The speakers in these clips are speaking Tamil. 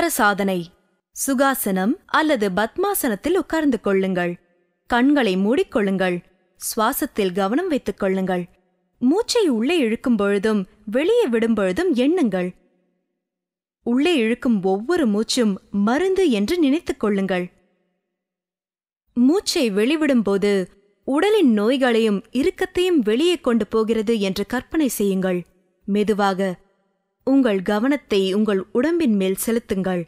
உட்கார சாதனை சுகாசனம் அல்லது பத்மாசனத்தில் உட்கார்ந்து கொள்ளுங்கள் கண்களை மூடிக்கொள்ளுங்கள் சுவாசத்தில் கவனம் வைத்துக் கொள்ளுங்கள் மூச்சை உள்ளே இழுக்கும் பொழுதும் வெளியே விடும் பொழுதும் எண்ணுங்கள் உள்ளே இழுக்கும் ஒவ்வொரு மூச்சும் மருந்து என்று நினைத்துக் கொள்ளுங்கள் மூச்சை வெளிவிடும்போது உடலின் நோய்களையும் இறுக்கத்தையும் வெளியே கொண்டு போகிறது என்று கற்பனை செய்யுங்கள் மெதுவாக உங்கள் கவனத்தை உங்கள் உடம்பின் மேல் செலுத்துங்கள்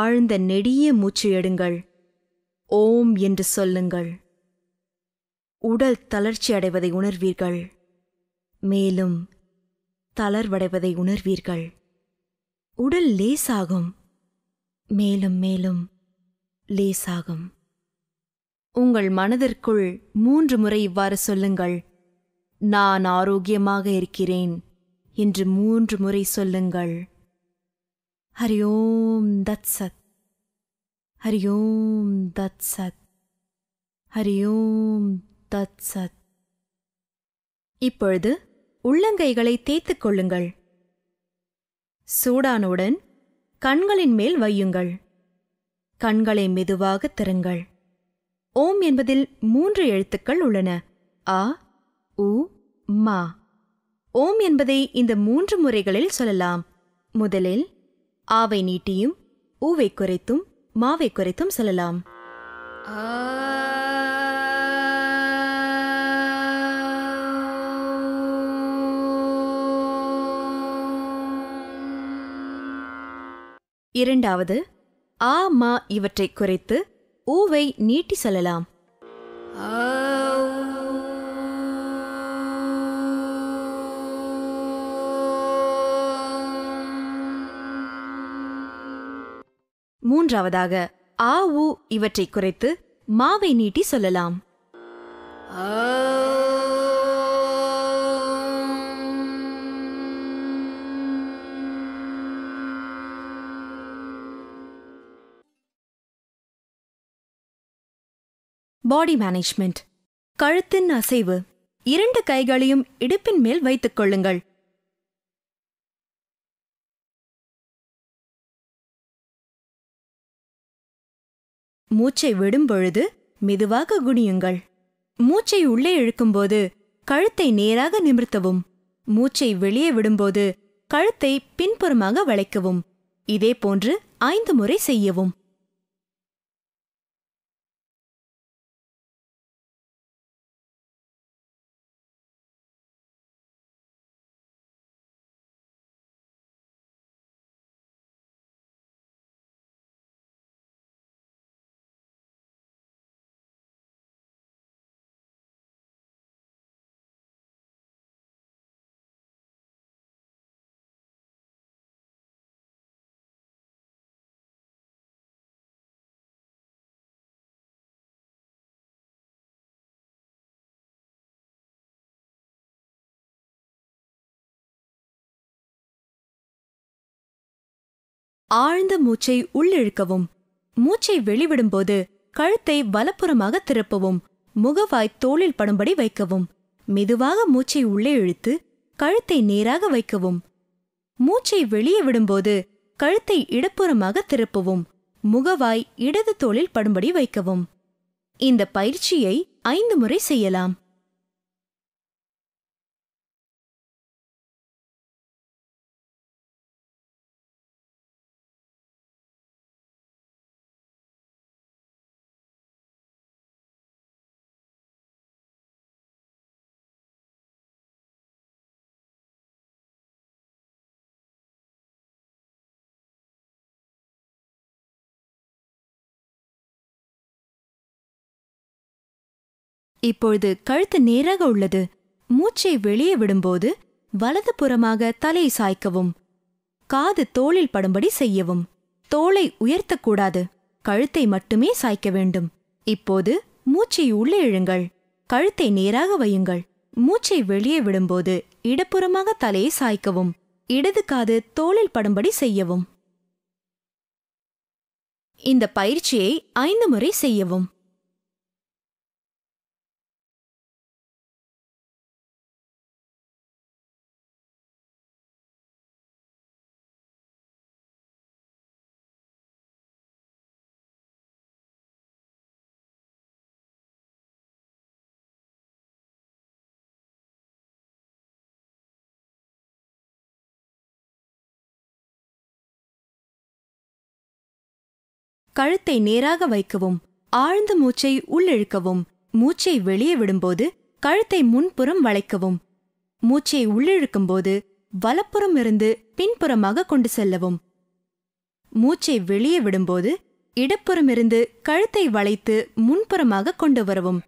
ஆழ்ந்த நெடிய மூச்சு எடுங்கள் ஓம் என்று சொல்லுங்கள் உடல் தளர்ச்சி அடைவதை உணர்வீர்கள் மேலும் தளர்வடைவதை உணர்வீர்கள் உடல் லேசாகும் மேலும் மேலும் லேசாகும் உங்கள் மனதிற்குள் மூன்று முறை இவ்வாறு சொல்லுங்கள் நான் ஆரோக்கியமாக இருக்கிறேன் என்று மூன்று முறை சொல்லுங்கள் ஹரியோம் தத் சத் ஹரியோம் தத் சத் ஹரியோம் தத் சத் இப்பொழுது உள்ளங்கைகளை தேய்த்துக் கொள்ளுங்கள் சூடானுடன் கண்களின் மேல் வையுங்கள் கண்களை மெதுவாக திறங்கள் ஓம் என்பதில் மூன்று எழுத்துக்கள் உள்ளன அ உ மா ஓம் என்பதை இந்த மூன்று முறைகளில் சொல்லலாம் முதலில் ஆவை நீட்டியும் ஊவை குறைத்தும் மாவை குறைத்தும் சொல்லலாம் இரண்டாவது ஆ மா இவற்றை குறைத்து ஊவை நீட்டி சொல்லலாம் ஆ மூன்றாவதாக ஆ உ இவற்றை குறைத்து மாவை நீட்டி சொல்லலாம் பாடி மேனேஜ்மெண்ட் கழுத்தின் அசைவு இரண்டு கைகளையும் இடுப்பின் மேல் வைத்துக் கொள்ளுங்கள் மூச்சை விடும்பொழுது மெதுவாக குனியுங்கள் மூச்சை உள்ளே இழுக்கும்போது கழுத்தை நேராக நிமிர்த்தவும் மூச்சை வெளியே விடும்போது கழுத்தை பின்புறமாக வளைக்கவும் இதேபோன்று ஐந்து முறை செய்யவும் ஆழ்ந்த மூச்சை உள்ளிழுக்கவும் மூச்சை வெளிவிடும்போது கழுத்தை வலப்புறமாக திருப்பவும் முகவாய் தோளில் படும்படி வைக்கவும் மெதுவாக மூச்சை உள்ளே இழுத்து கழுத்தை நேராக வைக்கவும் மூச்சை வெளியே விடும்போது கழுத்தை இடப்புறமாக திருப்பவும் முகவாய் இடது தோளில் படும்படி வைக்கவும் இந்த பயிற்சியை ஐந்து முறை செய்யலாம் இப்பொழுது கழுத்து நேராக உள்ளது மூச்சை வெளியே விடும்போது வலது புறமாக தலையை சாய்க்கவும் காது தோளில் படும்படி செய்யவும் தோளை உயர்த்தக்கூடாது கழுத்தை மட்டுமே சாய்க்க வேண்டும் இப்போது மூச்சை உள்ளே இழுங்கள் கழுத்தை நேராக வையுங்கள் மூச்சை வெளியே விடும்போது இடப்புறமாக தலையை சாய்க்கவும் இடது காது தோளில் படும்படி செய்யவும் இந்த பயிற்சியை ஐந்து முறை செய்யவும் கழுத்தை நேராக வைக்கவும் ஆழ்ந்த மூச்சை உள்ளிழுக்கவும் மூச்சை வெளியே விடும்போது கழுத்தை முன்புறம் வளைக்கவும் மூச்சை உள்ளிழுக்கும் போது வலப்புறம் இருந்து பின்புறமாக கொண்டு செல்லவும் மூச்சை வெளியே விடும்போது இடப்புறமிருந்து கழுத்தை வளைத்து முன்புறமாக கொண்டு வரவும்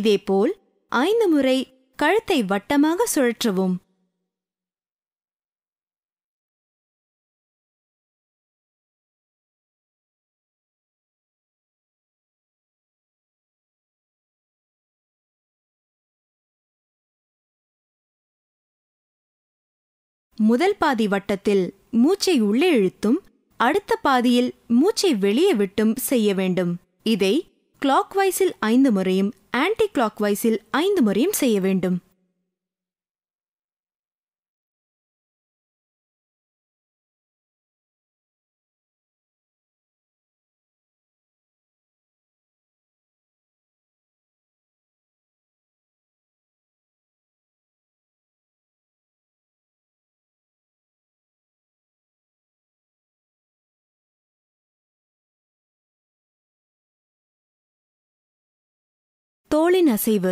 இதேபோல் ஐந்து முறை கழுத்தை வட்டமாக சுழற்றவும் முதல் பாதி வட்டத்தில் மூச்சை உள்ளே இழுத்தும் அடுத்த பாதியில் மூச்சை வெளியே விட்டும் செய்ய வேண்டும் இதை கிளாக்வைஸில் ஐந்து முறையும் ஆன்டி கிளாக்வைஸில் ஐந்து முறையும் செய்ய வேண்டும் உடலின் அசைவு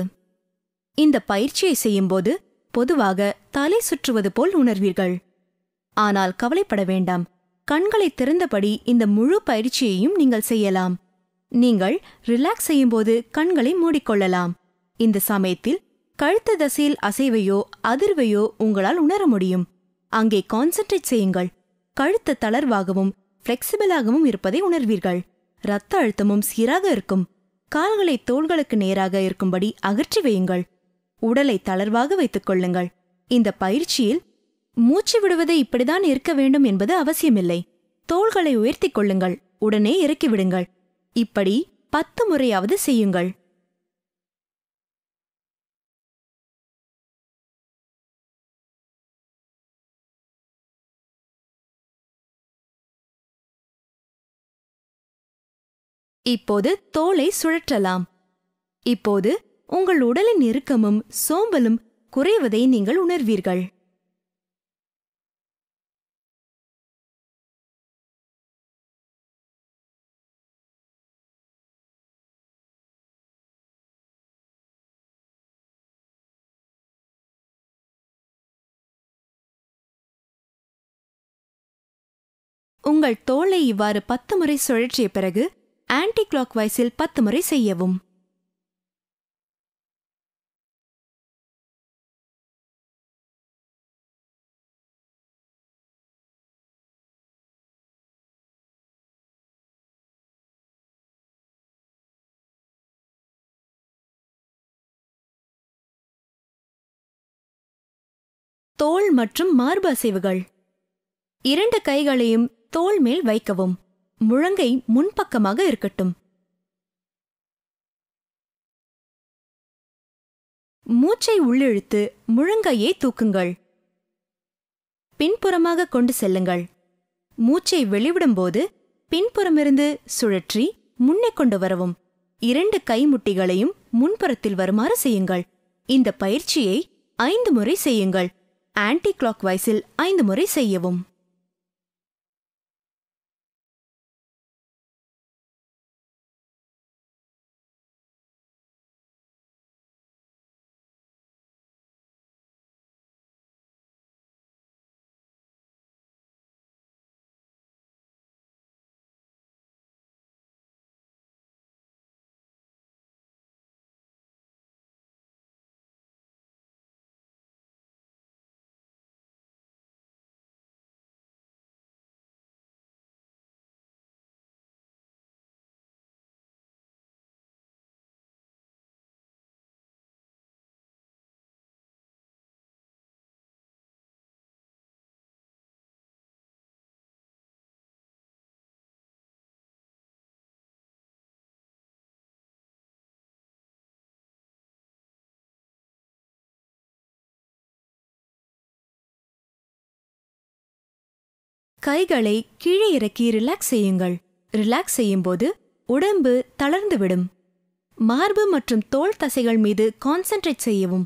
இந்த பயிற்சியை செய்யும்போது பொதுவாக தலை சுற்றுவது போல் உணர்வீர்கள் ஆனால் கவலைப்பட வேண்டாம் கண்களை திறந்தபடி இந்த முழு பயிற்சியையும் நீங்கள் செய்யலாம் நீங்கள் ரிலாக்ஸ் செய்யும்போது கண்களை மூடிக்கொள்ளலாம் இந்த சமயத்தில் கழுத்த தசையில் அசைவையோ அதிர்வையோ உங்களால் உணர முடியும் அங்கே கான்சென்ட்ரேட் செய்யுங்கள் கழுத்த தளர்வாகவும் ஃப்ளெக்சிபிளாகவும் இருப்பதை உணர்வீர்கள் இரத்த அழுத்தமும் சீராக இருக்கும் கால்களை தோள்களுக்கு நேராக இருக்கும்படி அகற்றி வையுங்கள் உடலை தளர்வாக வைத்துக் கொள்ளுங்கள் இந்த பயிற்சியில் மூச்சு விடுவது இப்படிதான் இருக்க வேண்டும் என்பது அவசியமில்லை தோள்களை உயர்த்திக் கொள்ளுங்கள் உடனே இறக்கிவிடுங்கள் இப்படி பத்து முறையாவது செய்யுங்கள் இப்போது தோலை சுழற்றலாம் இப்போது உங்கள் உடலின் நெருக்கமும் சோம்பலும் குறைவதை நீங்கள் உணர்வீர்கள் உங்கள் தோலை இவ்வாறு பத்து முறை சுழற்றிய பிறகு ஆன்டி கிளாக் வைஸில் பத்து முறை செய்யவும் தோல் மற்றும் மார்பு அசைவுகள் இரண்டு கைகளையும் தோல் மேல் வைக்கவும் முழங்கை முன்பக்கமாக இருக்கட்டும் மூச்சை உள்ளிழுத்து முழங்கையை தூக்குங்கள் பின்புறமாக கொண்டு செல்லுங்கள் மூச்சை வெளிவிடும்போது பின்புறமிருந்து சுழற்றி முன்னே கொண்டு வரவும் இரண்டு கைமுட்டிகளையும் முன்புறத்தில் வருமாறு செய்யுங்கள் இந்த பயிற்சியை ஐந்து முறை செய்யுங்கள் ஆன்டி கிளாக் வைஸில் ஐந்து முறை செய்யவும் கைகளை கீழே இறக்கி ரிலாக்ஸ் செய்யுங்கள் ரிலாக்ஸ் செய்யும்போது உடம்பு தளர்ந்துவிடும் மார்பு மற்றும் தோல் தசைகள் மீது கான்சென்ட்ரேட் செய்யவும்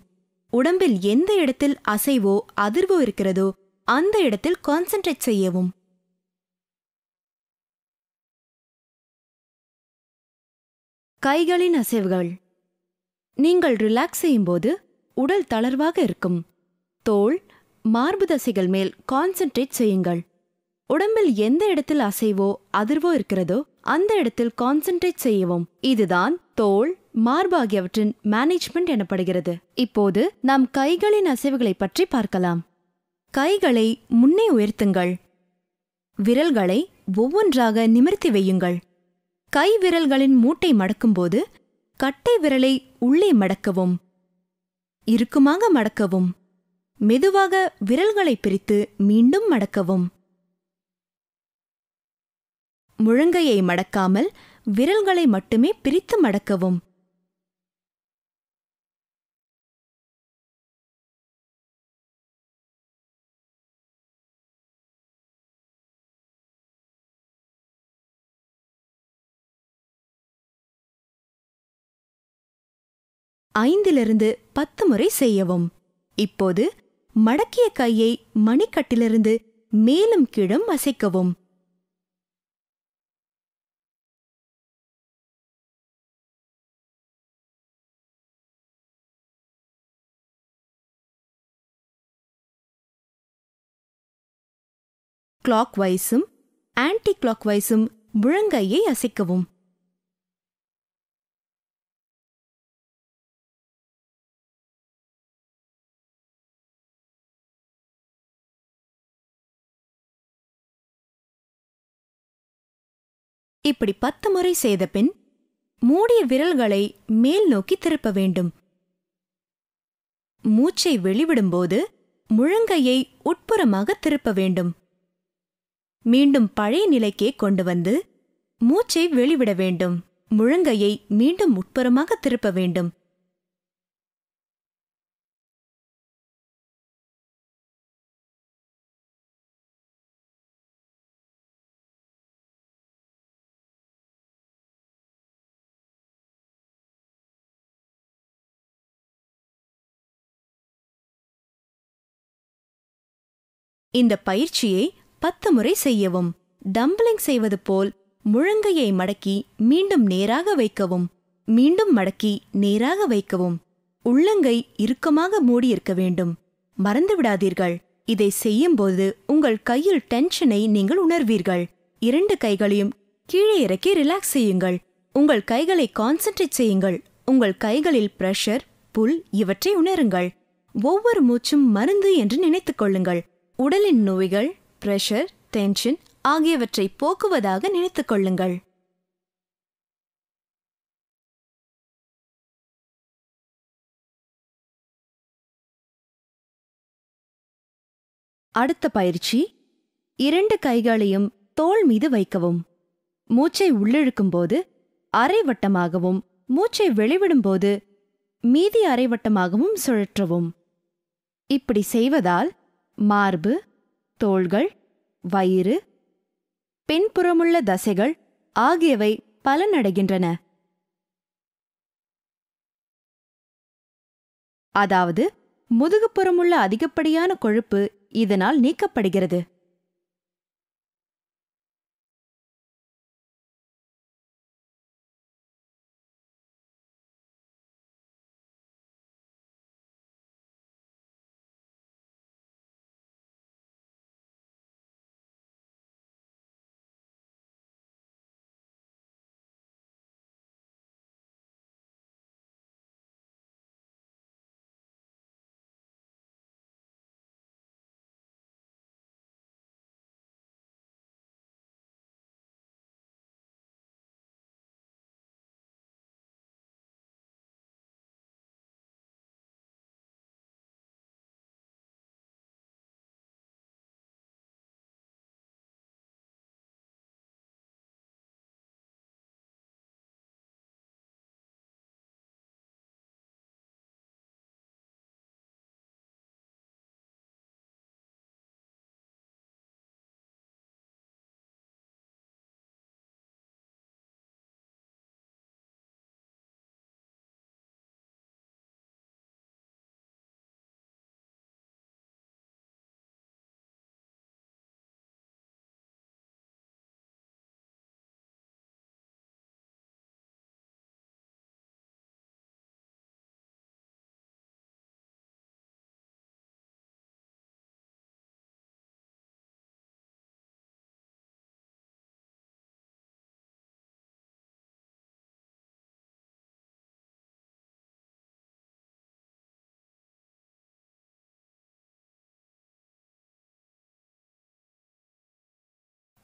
உடம்பில் எந்த இடத்தில் அசைவோ அதிர்வோ இருக்கிறதோ அந்த இடத்தில் கான்சென்ட்ரேட் செய்யவும் கைகளின் அசைவுகள் நீங்கள் ரிலாக்ஸ் செய்யும்போது உடல் தளர்வாக இருக்கும் தோல் மார்பு தசைகள் மேல் கான்சென்ட்ரேட் செய்யுங்கள் உடம்பில் எந்த இடத்தில் அசைவோ அதிர்வோ இருக்கிறதோ அந்த இடத்தில் கான்சென்ட்ரேட் செய்யவும் இதுதான் தோல் மார்பு ஆகியவற்றின் மேனேஜ்மெண்ட் எனப்படுகிறது இப்போது நாம் கைகளின் அசைவுகளை பற்றி பார்க்கலாம் கைகளை முன்னே உயர்த்துங்கள் விரல்களை ஒவ்வொன்றாக நிமிர்த்தி வையுங்கள் கை விரல்களின் மூட்டை மடக்கும்போது கட்டை விரலை உள்ளே மடக்கவும் இருக்குமாக மடக்கவும் மெதுவாக விரல்களை பிரித்து மீண்டும் மடக்கவும் முழங்கையை மடக்காமல் விரல்களை மட்டுமே பிரித்து மடக்கவும் ஐந்திலிருந்து பத்து முறை செய்யவும் இப்போது மடக்கிய கையை மணிக்கட்டிலிருந்து மேலும் கீழும் அசைக்கவும் கிளாக் வைஸும் ஆன்டி கிளாக் வைஸும் முழங்கையை அசைக்கவும் இப்படி பத்து முறை செய்த பின் மூடிய விரல்களை மேல் நோக்கி திருப்ப வேண்டும் மூச்சை வெளிவிடும்போது முழங்கையை உட்புறமாக திருப்ப வேண்டும் மீண்டும் பழைய நிலைக்கே கொண்டு வந்து மூச்சை வெளிவிட வேண்டும் முழங்கையை மீண்டும் உட்புறமாக திருப்ப வேண்டும் இந்த பயிற்சியை பத்து முறை செய்யவும் டம்பிளிங் செய்வது போல் முழங்கையை மடக்கி மீண்டும் நேராக வைக்கவும் மீண்டும் மடக்கி நேராக வைக்கவும் உள்ளங்கை இறுக்கமாக மூடியிருக்க வேண்டும் மறந்துவிடாதீர்கள் இதை செய்யும்போது உங்கள் கையில் டென்ஷனை நீங்கள் உணர்வீர்கள் இரண்டு கைகளையும் கீழே இறக்கி ரிலாக்ஸ் செய்யுங்கள் உங்கள் கைகளை கான்சென்ட்ரேட் செய்யுங்கள் உங்கள் கைகளில் பிரஷர் புல் இவற்றை உணருங்கள் ஒவ்வொரு மூச்சும் மருந்து என்று நினைத்துக் கொள்ளுங்கள் உடலின் நோய்கள் பிரஷர் டென்ஷன் ஆகியவற்றை போக்குவதாக நினைத்துக் கொள்ளுங்கள் அடுத்த பயிற்சி இரண்டு கைகளையும் தோல் மீது வைக்கவும் மூச்சை உள்ளிழுக்கும் போது அரைவட்டமாகவும் மூச்சை வெளிவிடும்போது மீதி அரைவட்டமாகவும் சுழற்றவும் இப்படி செய்வதால் மார்பு தோள்கள் வயிறு பின்புறமுள்ள தசைகள் ஆகியவை பலனடைகின்றன அதாவது முதுகுப்புறமுள்ள அதிகப்படியான கொழுப்பு இதனால் நீக்கப்படுகிறது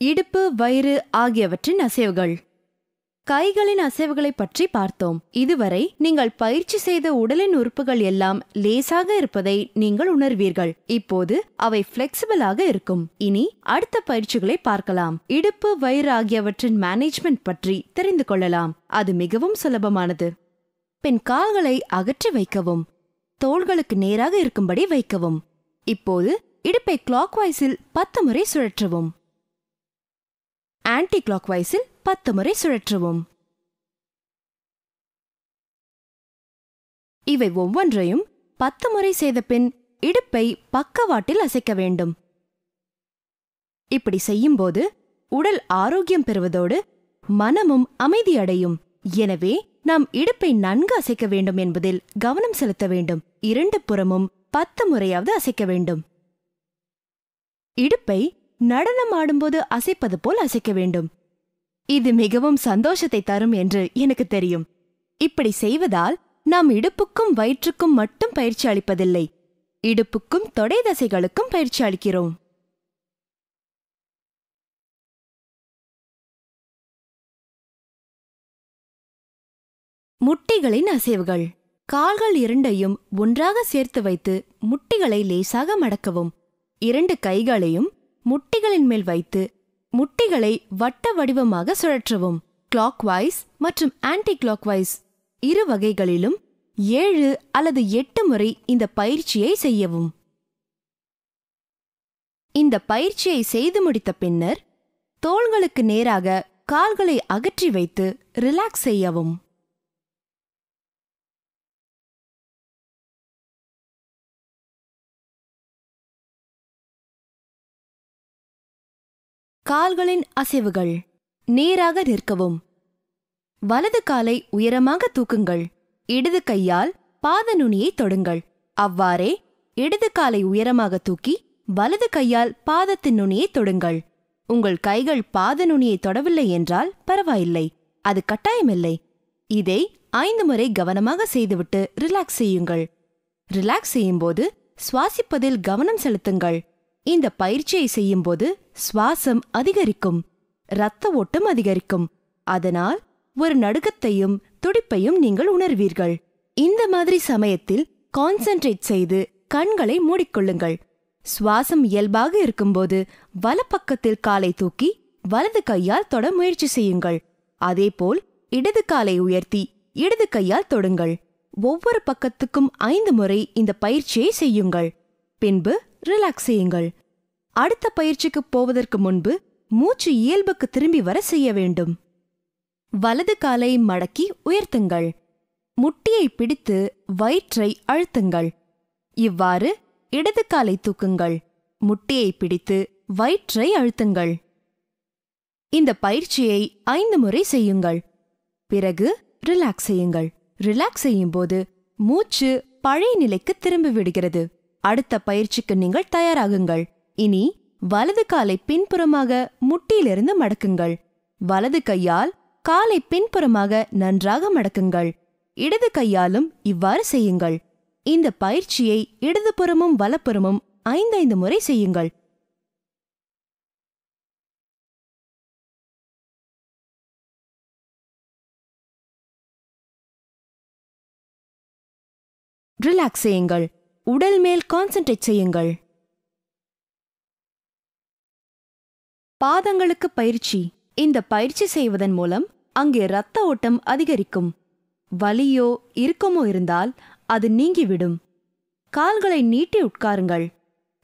இடுப்பு வயிறு ஆகியவற்றின் அசைவுகள் கைகளின் அசைவுகளை பற்றி பார்த்தோம் இதுவரை நீங்கள் பயிற்சி செய்த உடலின் உறுப்புகள் எல்லாம் லேசாக இருப்பதை நீங்கள் உணர்வீர்கள் இப்போது அவை பிளெக்சிபிளாக இருக்கும் இனி அடுத்த பயிற்சிகளை பார்க்கலாம் இடுப்பு வயிறு ஆகியவற்றின் மேனேஜ்மெண்ட் பற்றி தெரிந்து கொள்ளலாம் அது மிகவும் சுலபமானது பின் கால்களை அகற்றி வைக்கவும் தோள்களுக்கு நேராக இருக்கும்படி வைக்கவும் இப்போது இடுப்பை வாய்ஸில் பத்து முறை சுழற்றவும் ஆன்டி கிளாக் வைஸில் பத்து முறை சுழற்றுவோம் இவை ஒவ்வொன்றையும் பத்து முறை செய்த பின் இடுப்பை பக்கவாட்டில் அசைக்க வேண்டும் இப்படி செய்யும்போது உடல் ஆரோக்கியம் பெறுவதோடு மனமும் அமைதியடையும் எனவே நாம் இடுப்பை நன்கு அசைக்க வேண்டும் என்பதில் கவனம் செலுத்த வேண்டும் இரண்டு புறமும் பத்து முறையாவது அசைக்க வேண்டும் இடுப்பை நடனம் ஆடும்போது அசைப்பது போல் அசைக்க வேண்டும் இது மிகவும் சந்தோஷத்தை தரும் என்று எனக்கு தெரியும் இப்படி செய்வதால் நாம் இடுப்புக்கும் வயிற்றுக்கும் மட்டும் பயிற்சி அளிப்பதில்லை இடுப்புக்கும் தொடை தசைகளுக்கும் பயிற்சி அளிக்கிறோம் முட்டிகளின் அசைவுகள் கால்கள் இரண்டையும் ஒன்றாக சேர்த்து வைத்து முட்டிகளை லேசாக மடக்கவும் இரண்டு கைகளையும் முட்டிகளின் மேல் வைத்து முட்டிகளை வட்ட வடிவமாக சுழற்றவும் கிளாக் வைஸ் மற்றும் ஆன்டி கிளாக் வைஸ் இரு வகைகளிலும் ஏழு அல்லது எட்டு முறை இந்த பயிற்சியை செய்யவும் இந்த பயிற்சியை செய்து முடித்த பின்னர் தோள்களுக்கு நேராக கால்களை அகற்றி வைத்து ரிலாக்ஸ் செய்யவும் கால்களின் அசைவுகள் நேராக நிற்கவும் வலது காலை உயரமாக தூக்குங்கள் இடது கையால் பாத நுனியை தொடுங்கள் அவ்வாறே இடது காலை உயரமாக தூக்கி வலது கையால் பாதத்தின் நுனியை தொடுங்கள் உங்கள் கைகள் பாத நுனியை தொடவில்லை என்றால் பரவாயில்லை அது கட்டாயமில்லை இதை ஐந்து முறை கவனமாக செய்துவிட்டு ரிலாக்ஸ் செய்யுங்கள் ரிலாக்ஸ் செய்யும்போது சுவாசிப்பதில் கவனம் செலுத்துங்கள் இந்த பயிற்சியை செய்யும்போது சுவாசம் அதிகரிக்கும் இரத்த ஓட்டம் அதிகரிக்கும் அதனால் ஒரு நடுக்கத்தையும் துடிப்பையும் நீங்கள் உணர்வீர்கள் இந்த மாதிரி சமயத்தில் கான்சென்ட்ரேட் செய்து கண்களை மூடிக்கொள்ளுங்கள் சுவாசம் இயல்பாக இருக்கும்போது வலப்பக்கத்தில் காலை தூக்கி வலது கையால் தொட முயற்சி செய்யுங்கள் அதேபோல் இடது காலை உயர்த்தி இடது கையால் தொடுங்கள் ஒவ்வொரு பக்கத்துக்கும் ஐந்து முறை இந்த பயிற்சியை செய்யுங்கள் பின்பு ரிலாக்ஸ் செய்யுங்கள் அடுத்த பயிற்சிக்கு போவதற்கு முன்பு மூச்சு இயல்புக்கு திரும்பி வர செய்ய வேண்டும் வலது காலை மடக்கி உயர்த்துங்கள் முட்டியை பிடித்து வயிற்றை அழுத்துங்கள் இவ்வாறு இடது காலை தூக்குங்கள் முட்டியை பிடித்து வயிற்றை அழுத்துங்கள் இந்த பயிற்சியை ஐந்து முறை செய்யுங்கள் பிறகு ரிலாக்ஸ் செய்யுங்கள் ரிலாக்ஸ் செய்யும்போது மூச்சு பழைய நிலைக்கு திரும்பி விடுகிறது அடுத்த பயிற்சிக்கு நீங்கள் தயாராகுங்கள் இனி வலது காலை பின்புறமாக முட்டியிலிருந்து மடக்குங்கள் வலது கையால் காலை பின்புறமாக நன்றாக மடக்குங்கள் இடது கையாலும் இவ்வாறு செய்யுங்கள் இந்த பயிற்சியை இடதுபுறமும் வலப்புறமும் ஐந்தைந்து முறை செய்யுங்கள் ரிலாக்ஸ் செய்யுங்கள் உடல் மேல் கான்சென்ட்ரேட் செய்யுங்கள் பாதங்களுக்கு பயிற்சி இந்த பயிற்சி செய்வதன் மூலம் அங்கே இரத்த ஓட்டம் அதிகரிக்கும் வலியோ இறுக்கமோ இருந்தால் அது நீங்கிவிடும் கால்களை நீட்டி உட்காருங்கள்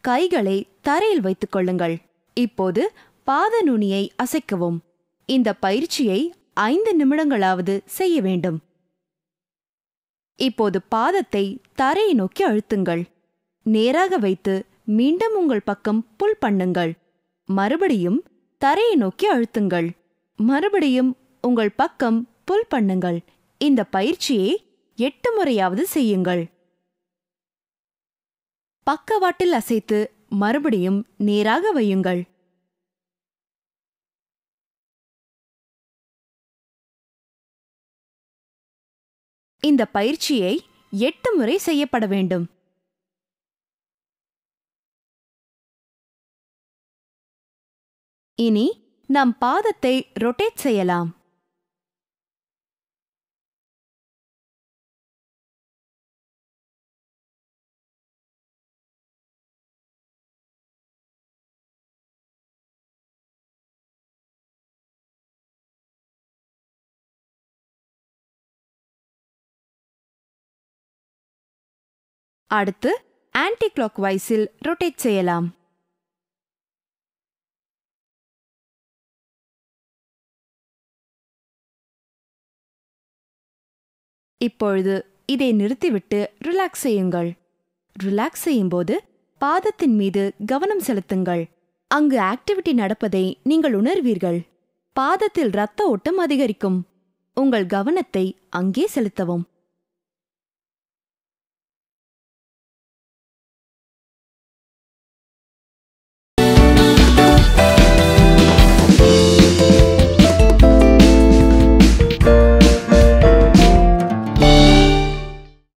கைகளை தரையில் வைத்துக் கொள்ளுங்கள் இப்போது பாத நுனியை அசைக்கவும் இந்த பயிற்சியை ஐந்து நிமிடங்களாவது செய்ய வேண்டும் இப்போது பாதத்தை தரையை நோக்கி அழுத்துங்கள் நேராக வைத்து மீண்டும் உங்கள் பக்கம் புல் பண்ணுங்கள் மறுபடியும் தரையை நோக்கி அழுத்துங்கள் மறுபடியும் உங்கள் பக்கம் புல் பண்ணுங்கள் இந்த பயிற்சியை எட்டு முறையாவது செய்யுங்கள் பக்கவாட்டில் அசைத்து மறுபடியும் நேராக வையுங்கள் இந்த பயிற்சியை எட்டு முறை செய்யப்பட வேண்டும் இனி நம் பாதத்தை ரொட்டேட் செய்யலாம் அடுத்து ஆன்டி கிளாக் வைஸில் ரொட்டேட் செய்யலாம் இப்பொழுது இதை நிறுத்திவிட்டு ரிலாக்ஸ் செய்யுங்கள் ரிலாக்ஸ் செய்யும்போது பாதத்தின் மீது கவனம் செலுத்துங்கள் அங்கு ஆக்டிவிட்டி நடப்பதை நீங்கள் உணர்வீர்கள் பாதத்தில் இரத்த ஓட்டம் அதிகரிக்கும் உங்கள் கவனத்தை அங்கே செலுத்தவும்